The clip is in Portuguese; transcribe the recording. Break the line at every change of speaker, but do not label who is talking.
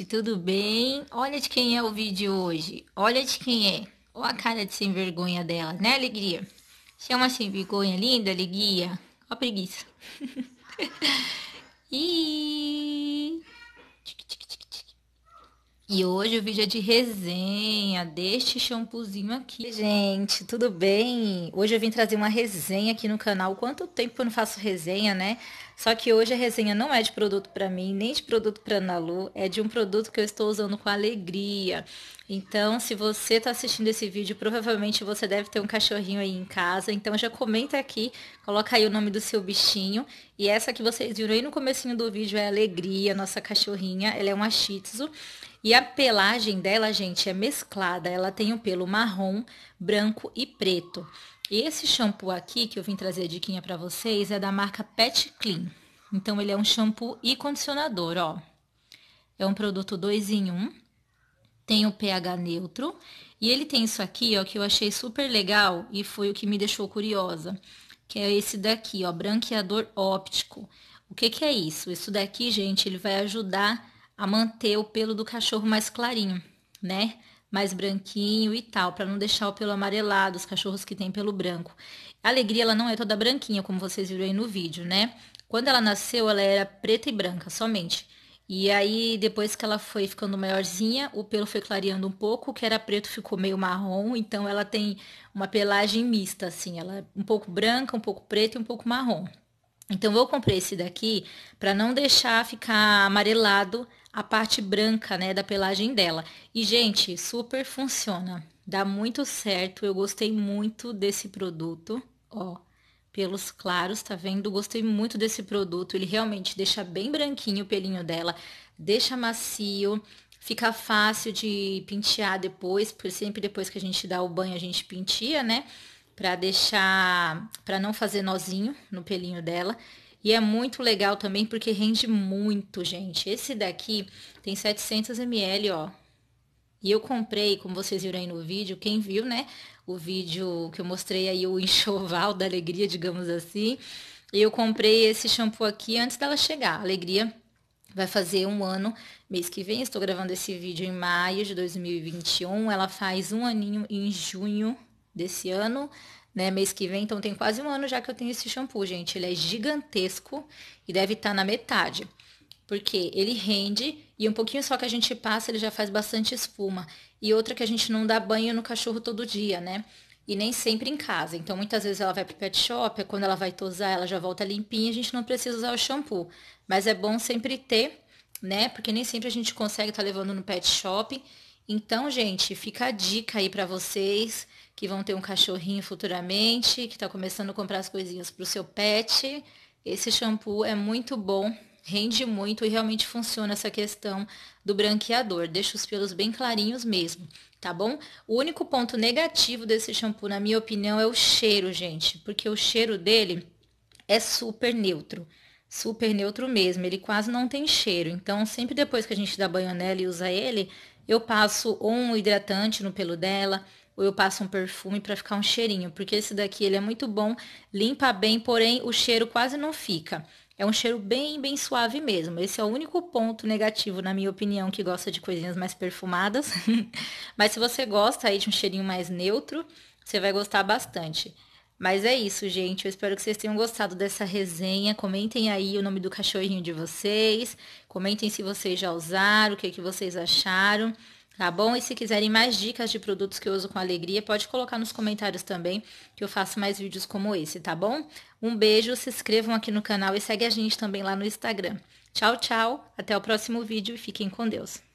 gente, tudo bem? Olha de quem é o vídeo hoje. Olha de quem é. Olha a cara de sem vergonha dela, né, Alegria? Chama sem vergonha, linda, Alegria. Olha a preguiça. E hoje o vídeo é de resenha deste shampoozinho aqui. Gente, tudo bem? Hoje eu vim trazer uma resenha aqui no canal. Quanto tempo eu não faço resenha, né? Só que hoje a resenha não é de produto para mim, nem de produto para Nalu, é de um produto que eu estou usando com alegria. Então, se você está assistindo esse vídeo, provavelmente você deve ter um cachorrinho aí em casa. Então, já comenta aqui, coloca aí o nome do seu bichinho. E essa que vocês viram aí no comecinho do vídeo é a Alegria, nossa cachorrinha. Ela é uma Shih Tzu. E a pelagem dela, gente, é mesclada. Ela tem o um pelo marrom, branco e preto. E esse shampoo aqui, que eu vim trazer a diquinha para vocês, é da marca Pet Clean. Então, ele é um shampoo e condicionador, ó. É um produto 2 em 1. Um, tem o pH neutro. E ele tem isso aqui, ó, que eu achei super legal e foi o que me deixou curiosa. Que é esse daqui, ó, branqueador óptico. O que, que é isso? Isso daqui, gente, ele vai ajudar a manter o pelo do cachorro mais clarinho, né? Mais branquinho e tal, para não deixar o pelo amarelado, os cachorros que têm pelo branco. A alegria ela não é toda branquinha, como vocês viram aí no vídeo, né? Quando ela nasceu, ela era preta e branca somente. E aí, depois que ela foi ficando maiorzinha, o pelo foi clareando um pouco, o que era preto ficou meio marrom, então ela tem uma pelagem mista, assim, ela é um pouco branca, um pouco preta e um pouco marrom, então eu comprei esse daqui para não deixar ficar amarelado a parte branca, né, da pelagem dela. E gente, super funciona. Dá muito certo. Eu gostei muito desse produto, ó. Pelos claros, tá vendo? Gostei muito desse produto. Ele realmente deixa bem branquinho o pelinho dela, deixa macio, fica fácil de pentear depois, porque sempre depois que a gente dá o banho a gente penteia, né? para deixar, para não fazer nozinho no pelinho dela. E é muito legal também porque rende muito, gente. Esse daqui tem 700 ml, ó. E eu comprei, como vocês viram aí no vídeo, quem viu, né? O vídeo que eu mostrei aí, o enxoval da alegria, digamos assim. e Eu comprei esse shampoo aqui antes dela chegar. A alegria vai fazer um ano mês que vem. Estou gravando esse vídeo em maio de 2021. Ela faz um aninho em junho desse ano, né, mês que vem, então tem quase um ano já que eu tenho esse shampoo, gente. Ele é gigantesco e deve estar tá na metade. Porque ele rende e um pouquinho só que a gente passa, ele já faz bastante espuma. E outra que a gente não dá banho no cachorro todo dia, né? E nem sempre em casa. Então, muitas vezes ela vai pro pet shop, é quando ela vai tosar, ela já volta limpinha, a gente não precisa usar o shampoo. Mas é bom sempre ter, né? Porque nem sempre a gente consegue estar tá levando no pet shop. Então, gente, fica a dica aí para vocês que vão ter um cachorrinho futuramente, que está começando a comprar as coisinhas pro seu pet. Esse shampoo é muito bom, rende muito e realmente funciona essa questão do branqueador. Deixa os pelos bem clarinhos mesmo, tá bom? O único ponto negativo desse shampoo, na minha opinião, é o cheiro, gente, porque o cheiro dele é super neutro. Super neutro mesmo, ele quase não tem cheiro. Então, sempre depois que a gente dá banho nela e usa ele, eu passo ou um hidratante no pelo dela, ou eu passo um perfume para ficar um cheirinho, porque esse daqui ele é muito bom, limpa bem, porém o cheiro quase não fica. É um cheiro bem, bem suave mesmo. Esse é o único ponto negativo, na minha opinião, que gosta de coisinhas mais perfumadas. Mas se você gosta aí de um cheirinho mais neutro, você vai gostar bastante. Mas é isso, gente. Eu espero que vocês tenham gostado dessa resenha. Comentem aí o nome do cachorrinho de vocês. Comentem se vocês já usaram, o que, é que vocês acharam. Tá bom? E se quiserem mais dicas de produtos que eu uso com alegria, pode colocar nos comentários também, que eu faço mais vídeos como esse, tá bom? Um beijo, se inscrevam aqui no canal e segue a gente também lá no Instagram. Tchau, tchau. Até o próximo vídeo e fiquem com Deus.